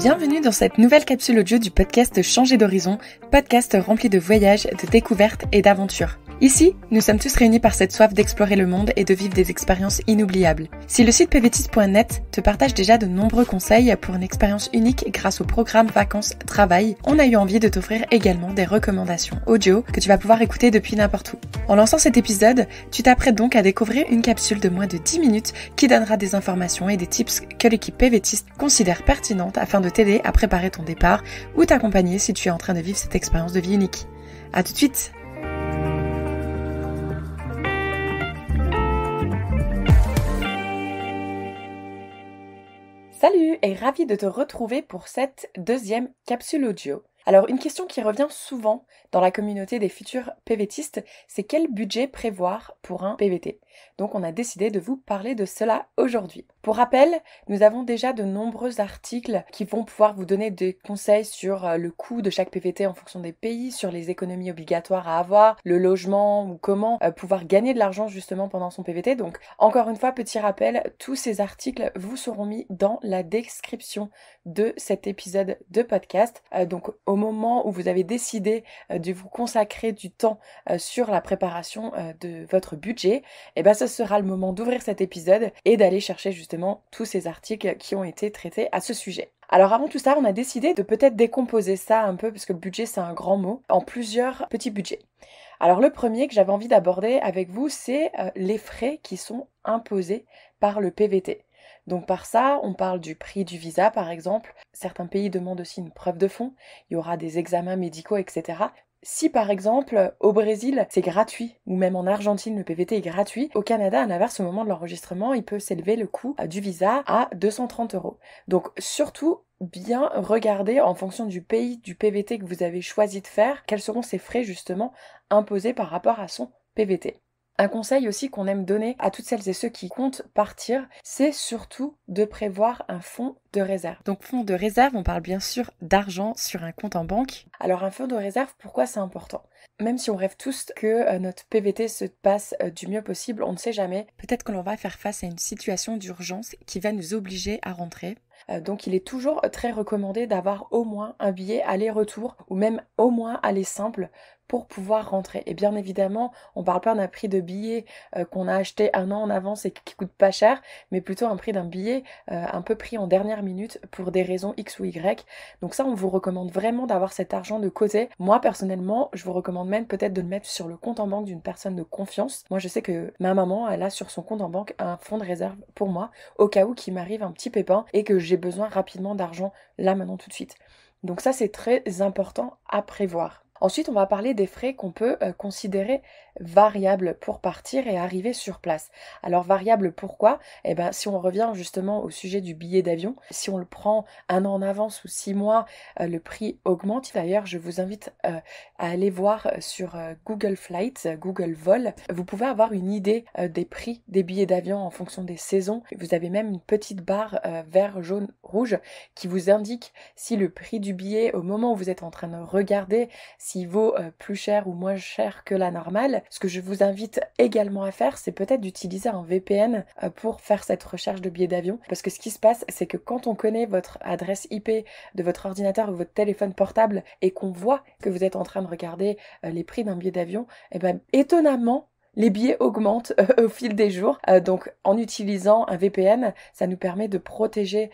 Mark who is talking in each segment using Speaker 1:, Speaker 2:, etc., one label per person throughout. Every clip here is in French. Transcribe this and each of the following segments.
Speaker 1: Bienvenue dans cette nouvelle capsule audio du podcast Changer d'horizon, podcast rempli de voyages, de découvertes et d'aventures. Ici, nous sommes tous réunis par cette soif d'explorer le monde et de vivre des expériences inoubliables. Si le site pvtis.net te partage déjà de nombreux conseils pour une expérience unique grâce au programme Vacances Travail, on a eu envie de t'offrir également des recommandations audio que tu vas pouvoir écouter depuis n'importe où. En lançant cet épisode, tu t'apprêtes donc à découvrir une capsule de moins de 10 minutes qui donnera des informations et des tips que l'équipe PVTiste considère pertinentes afin de t'aider à préparer ton départ ou t'accompagner si tu es en train de vivre cette expérience de vie unique. À tout de suite! Salut et ravi de te retrouver pour cette deuxième capsule audio. Alors une question qui revient souvent dans la communauté des futurs PVTistes, c'est quel budget prévoir pour un PVT. Donc on a décidé de vous parler de cela aujourd'hui. Pour rappel, nous avons déjà de nombreux articles qui vont pouvoir vous donner des conseils sur euh, le coût de chaque PVT en fonction des pays, sur les économies obligatoires à avoir, le logement ou comment euh, pouvoir gagner de l'argent justement pendant son PVT. Donc encore une fois, petit rappel, tous ces articles vous seront mis dans la description de cet épisode de podcast. Euh, donc au moment où vous avez décidé euh, de vous consacrer du temps euh, sur la préparation euh, de votre budget, et eh bien ce sera le moment d'ouvrir cet épisode et d'aller chercher justement tous ces articles qui ont été traités à ce sujet. Alors avant tout ça, on a décidé de peut-être décomposer ça un peu, parce que le budget c'est un grand mot, en plusieurs petits budgets. Alors le premier que j'avais envie d'aborder avec vous, c'est les frais qui sont imposés par le PVT. Donc par ça, on parle du prix du visa par exemple. Certains pays demandent aussi une preuve de fonds. Il y aura des examens médicaux, etc. Si par exemple au Brésil c'est gratuit, ou même en Argentine le PVT est gratuit, au Canada à l'inverse au moment de l'enregistrement il peut s'élever le coût euh, du visa à 230 euros. Donc surtout bien regarder en fonction du pays du PVT que vous avez choisi de faire, quels seront ces frais justement imposés par rapport à son PVT. Un conseil aussi qu'on aime donner à toutes celles et ceux qui comptent partir, c'est surtout de prévoir un fonds de réserve. Donc fonds de réserve, on parle bien sûr d'argent sur un compte en banque. Alors un fonds de réserve, pourquoi c'est important Même si on rêve tous que euh, notre PVT se passe euh, du mieux possible, on ne sait jamais. Peut-être que l'on va faire face à une situation d'urgence qui va nous obliger à rentrer. Euh, donc il est toujours très recommandé d'avoir au moins un billet aller-retour ou même au moins aller simple pour pouvoir rentrer. Et bien évidemment, on parle pas d'un prix de billet euh, qu'on a acheté un an en avance et qui coûte pas cher, mais plutôt un prix d'un billet euh, un peu pris en dernière minute pour des raisons X ou Y. Donc ça, on vous recommande vraiment d'avoir cet argent de côté. Moi, personnellement, je vous recommande même peut-être de le mettre sur le compte en banque d'une personne de confiance. Moi, je sais que ma maman, elle a sur son compte en banque un fonds de réserve pour moi, au cas où qu'il m'arrive un petit pépin et que j'ai besoin rapidement d'argent là maintenant tout de suite. Donc ça, c'est très important à prévoir. Ensuite, on va parler des frais qu'on peut euh, considérer variable pour partir et arriver sur place. Alors variable pourquoi Eh bien si on revient justement au sujet du billet d'avion, si on le prend un an en avance ou six mois, euh, le prix augmente. D'ailleurs, je vous invite euh, à aller voir euh, sur Google Flight, Google Vol. Vous pouvez avoir une idée des prix des billets d'avion en fonction des saisons. Vous avez même une petite barre vert, jaune, rouge qui vous indique si le prix du billet au moment où vous êtes en train de regarder s'il vaut plus cher ou moins cher que la normale. Ce que je vous invite également à faire, c'est peut-être d'utiliser un VPN euh, pour faire cette recherche de billets d'avion. Parce que ce qui se passe, c'est que quand on connaît votre adresse IP de votre ordinateur ou votre téléphone portable et qu'on voit que vous êtes en train de regarder euh, les prix d'un billet d'avion, eh ben, étonnamment, les billets augmentent euh, au fil des jours. donc en utilisant un VPN, ça nous permet de protéger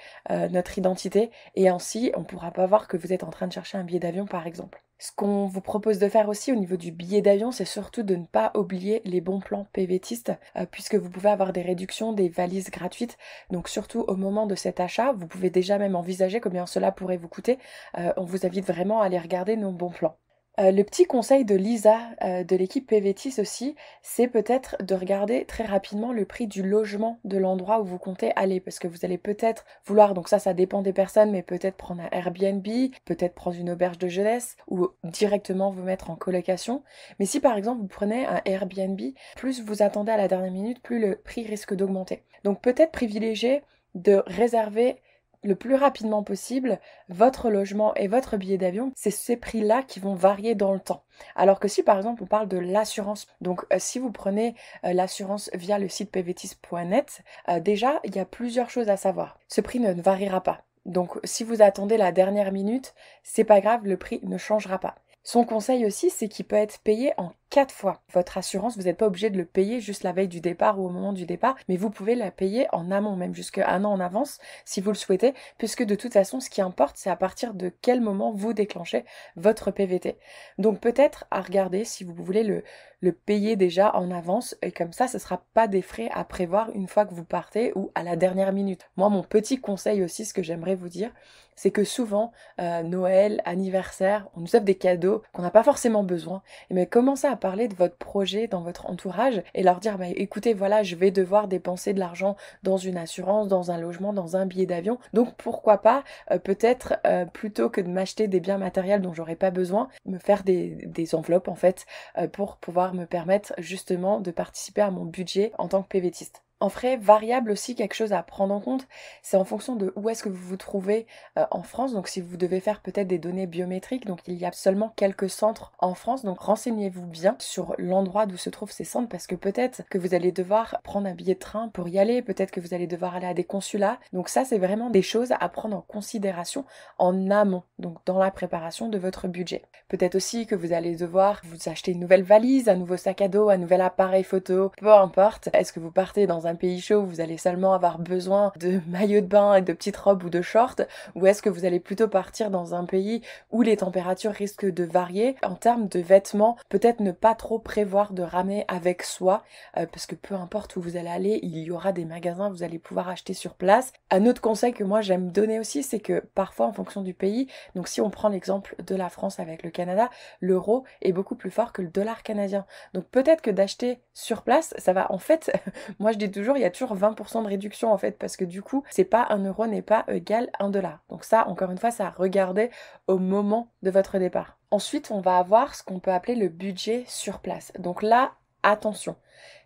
Speaker 1: notre identité et ainsi on ne pourra pas voir que vous êtes en train de chercher un billet d'avion par exemple. Ce qu'on vous propose de faire aussi au niveau du billet d'avion, c'est surtout de ne pas oublier les bons plans PVTistes, euh, puisque vous pouvez avoir des réductions, des valises gratuites. Donc surtout au moment de cet achat, vous pouvez déjà même envisager combien cela pourrait vous coûter. Euh, on vous invite vraiment à aller regarder nos bons plans. Euh, le petit conseil de Lisa euh, de l'équipe PVTIS aussi, c'est peut-être de regarder très rapidement le prix du logement de l'endroit où vous comptez aller, parce que vous allez peut-être vouloir, donc ça ça dépend des personnes, mais peut-être prendre un Airbnb, peut-être prendre une auberge de jeunesse ou directement vous mettre en colocation. Mais si par exemple vous prenez un Airbnb, plus vous attendez à la dernière minute, plus le prix risque d'augmenter. Donc peut-être privilégier de réserver le plus rapidement possible votre logement et votre billet d'avion, c'est ces prix-là qui vont varier dans le temps. Alors que si par exemple on parle de l'assurance, donc euh, si vous prenez euh, l'assurance via le site pvtis.net, euh, déjà il y a plusieurs choses à savoir. Ce prix ne variera pas. Donc si vous attendez la dernière minute, c'est pas grave, le prix ne changera pas. Son conseil aussi, c'est qu'il peut être payé en fois. Votre assurance, vous n'êtes pas obligé de le payer juste la veille du départ ou au moment du départ, mais vous pouvez la payer en amont, même jusqu'à un an en avance, si vous le souhaitez, puisque de toute façon, ce qui importe, c'est à partir de quel moment vous déclenchez votre PVT. Donc peut-être à regarder si vous voulez le, le payer déjà en avance, et comme ça, ce sera pas des frais à prévoir une fois que vous partez ou à la dernière minute. Moi, mon petit conseil aussi, ce que j'aimerais vous dire, c'est que souvent, euh, Noël, anniversaire, on nous offre des cadeaux qu'on n'a pas forcément besoin, mais commencez à parler de votre projet dans votre entourage et leur dire bah, écoutez, voilà, je vais devoir dépenser de l'argent dans une assurance, dans un logement, dans un billet d'avion. Donc pourquoi pas, euh, peut-être euh, plutôt que de m'acheter des biens matériels dont j'aurais pas besoin, me faire des, des enveloppes en fait euh, pour pouvoir me permettre justement de participer à mon budget en tant que PVTiste. En frais variable aussi, quelque chose à prendre en compte, c'est en fonction de où est-ce que vous vous trouvez euh, en France. Donc si vous devez faire peut-être des données biométriques, donc il y a seulement quelques centres en France, donc renseignez-vous bien sur l'endroit d'où se trouvent ces centres parce que peut-être que vous allez devoir prendre un billet de train pour y aller, peut-être que vous allez devoir aller à des consulats. Donc ça, c'est vraiment des choses à prendre en considération en amont, donc dans la préparation de votre budget. Peut-être aussi que vous allez devoir vous acheter une nouvelle valise, un nouveau sac à dos, un nouvel appareil photo, peu importe. Est-ce que vous partez dans un pays chaud où vous allez seulement avoir besoin de maillots de bain et de petites robes ou de shorts Ou est-ce que vous allez plutôt partir dans un pays où les températures risquent de varier En termes de vêtements, peut-être ne pas trop prévoir de ramener avec soi, euh, parce que peu importe où vous allez aller, il y aura des magasins, vous allez pouvoir acheter sur place. Un autre conseil que moi j'aime donner aussi, c'est que parfois en fonction du pays, donc si on prend l'exemple de la France avec le Canada, l'euro est beaucoup plus fort que le dollar canadien. Donc peut-être que d'acheter sur place, ça va en fait, moi je dis toujours, il y a toujours 20% de réduction en fait, parce que du coup, c'est pas un euro n'est pas égal 1 dollar. Donc ça, encore une fois, ça regardez au moment de votre départ. Ensuite, on va avoir ce qu'on peut appeler le budget sur place. Donc là, attention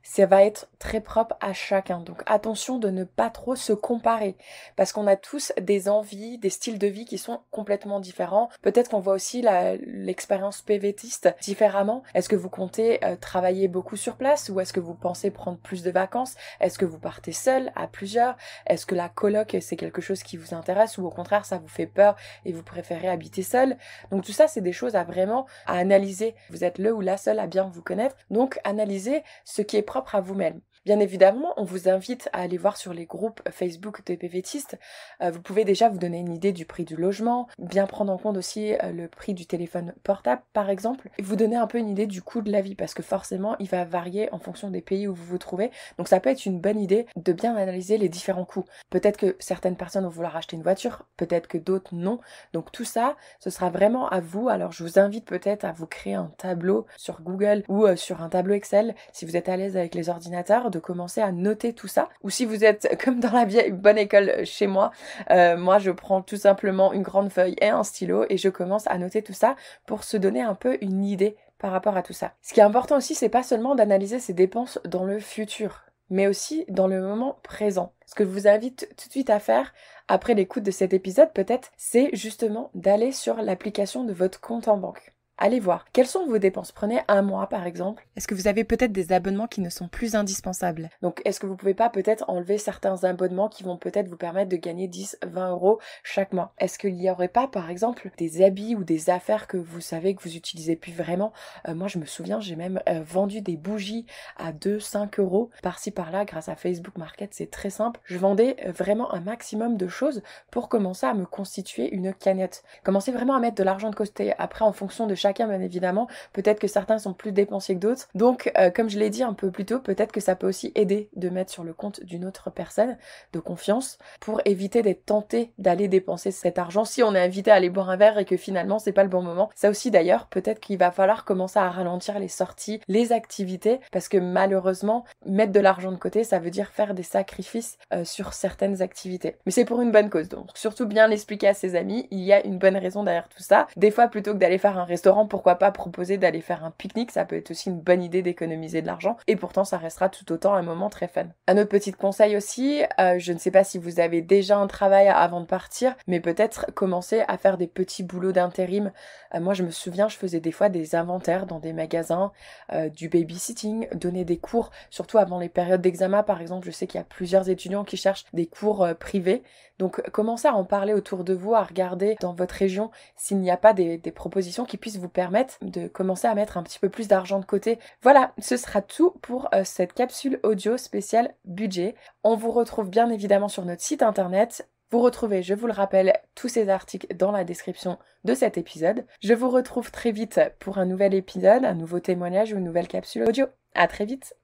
Speaker 1: ça va être très propre à chacun. Donc attention de ne pas trop se comparer parce qu'on a tous des envies, des styles de vie qui sont complètement différents. Peut-être qu'on voit aussi l'expérience PVTiste différemment. Est-ce que vous comptez euh, travailler beaucoup sur place ou est-ce que vous pensez prendre plus de vacances Est-ce que vous partez seul, à plusieurs Est-ce que la coloc c'est quelque chose qui vous intéresse ou au contraire ça vous fait peur et vous préférez habiter seul Donc tout ça c'est des choses à vraiment à analyser. Vous êtes le ou la seule à bien vous connaître. Donc analyser ce ce qui est propre à vous-même. Bien évidemment, on vous invite à aller voir sur les groupes Facebook des PVTistes. Euh, vous pouvez déjà vous donner une idée du prix du logement, bien prendre en compte aussi euh, le prix du téléphone portable par exemple, et vous donner un peu une idée du coût de la vie parce que forcément il va varier en fonction des pays où vous vous trouvez. Donc ça peut être une bonne idée de bien analyser les différents coûts. Peut-être que certaines personnes vont vouloir acheter une voiture, peut-être que d'autres non. Donc tout ça, ce sera vraiment à vous. Alors je vous invite peut-être à vous créer un tableau sur Google ou euh, sur un tableau Excel si vous êtes à l'aise avec les ordinateurs de commencer à noter tout ça. Ou si vous êtes comme dans la vieille bonne école euh, chez moi, euh, moi je prends tout simplement une grande feuille et un stylo et je commence à noter tout ça pour se donner un peu une idée par rapport à tout ça. Ce qui est important aussi, c'est pas seulement d'analyser ses dépenses dans le futur, mais aussi dans le moment présent. Ce que je vous invite tout de suite à faire après l'écoute de cet épisode peut-être, c'est justement d'aller sur l'application de votre compte en banque allez voir quelles sont vos dépenses. Prenez un mois par exemple. Est-ce que vous avez peut-être des abonnements qui ne sont plus indispensables Donc est-ce que vous pouvez pas peut-être enlever certains abonnements qui vont peut-être vous permettre de gagner 10, 20 euros chaque mois Est-ce qu'il n'y aurait pas par exemple des habits ou des affaires que vous savez que vous n'utilisez plus vraiment euh, Moi je me souviens, j'ai même euh, vendu des bougies à 2, 5 euros par-ci par-là grâce à Facebook Market, c'est très simple. Je vendais euh, vraiment un maximum de choses pour commencer à me constituer une canette. Commencez vraiment à mettre de l'argent de côté. Après en fonction de chaque bien évidemment. Peut-être que certains sont plus dépensiers que d'autres. Donc, euh, comme je l'ai dit un peu plus tôt, peut-être que ça peut aussi aider de mettre sur le compte d'une autre personne de confiance pour éviter d'être tenté d'aller dépenser cet argent si on est invité à aller boire un verre et que finalement c'est pas le bon moment. Ça aussi d'ailleurs, peut-être qu'il va falloir commencer à ralentir les sorties, les activités, parce que malheureusement, mettre de l'argent de côté, ça veut dire faire des sacrifices euh, sur certaines activités. Mais c'est pour une bonne cause, donc surtout bien l'expliquer à ses amis, il y a une bonne raison derrière tout ça. Des fois, plutôt que d'aller faire un restaurant, pourquoi pas proposer d'aller faire un pique-nique, ça peut être aussi une bonne idée d'économiser de l'argent, et pourtant ça restera tout autant un moment très fun. Un autre petit conseil aussi, euh, je ne sais pas si vous avez déjà un travail avant de partir, mais peut-être commencer à faire des petits boulots d'intérim. Euh, moi je me souviens, je faisais des fois des inventaires dans des magasins, euh, du babysitting, donner des cours, surtout avant les périodes d'examen par exemple, je sais qu'il y a plusieurs étudiants qui cherchent des cours privés, donc commencez à en parler autour de vous, à regarder dans votre région s'il n'y a pas des, des propositions qui puissent vous permettre de commencer à mettre un petit peu plus d'argent de côté. Voilà, ce sera tout pour euh, cette capsule audio spéciale budget. On vous retrouve bien évidemment sur notre site internet. Vous retrouvez, je vous le rappelle, tous ces articles dans la description de cet épisode. Je vous retrouve très vite pour un nouvel épisode, un nouveau témoignage ou une nouvelle capsule audio. À très vite.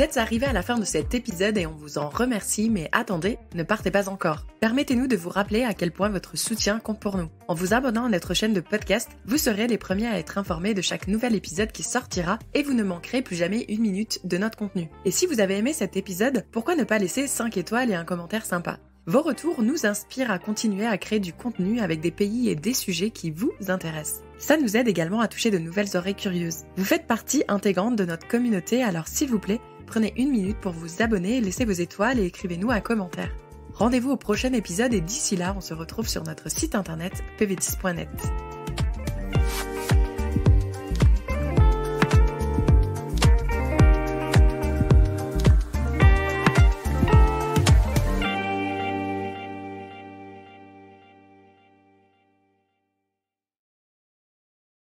Speaker 1: Vous êtes arrivés à la fin de cet épisode et on vous en remercie, mais attendez, ne partez pas encore. Permettez-nous de vous rappeler à quel point votre soutien compte pour nous. En vous abonnant à notre chaîne de podcast, vous serez les premiers à être informés de chaque nouvel épisode qui sortira et vous ne manquerez plus jamais une minute de notre contenu. Et si vous avez aimé cet épisode, pourquoi ne pas laisser 5 étoiles et un commentaire sympa vos retours nous inspirent à continuer à créer du contenu avec des pays et des sujets qui vous intéressent. Ça nous aide également à toucher de nouvelles oreilles curieuses. Vous faites partie intégrante de notre communauté, alors s'il vous plaît, prenez une minute pour vous abonner, laissez vos étoiles et écrivez-nous un commentaire. Rendez-vous au prochain épisode et d'ici là, on se retrouve sur notre site internet pv10.net.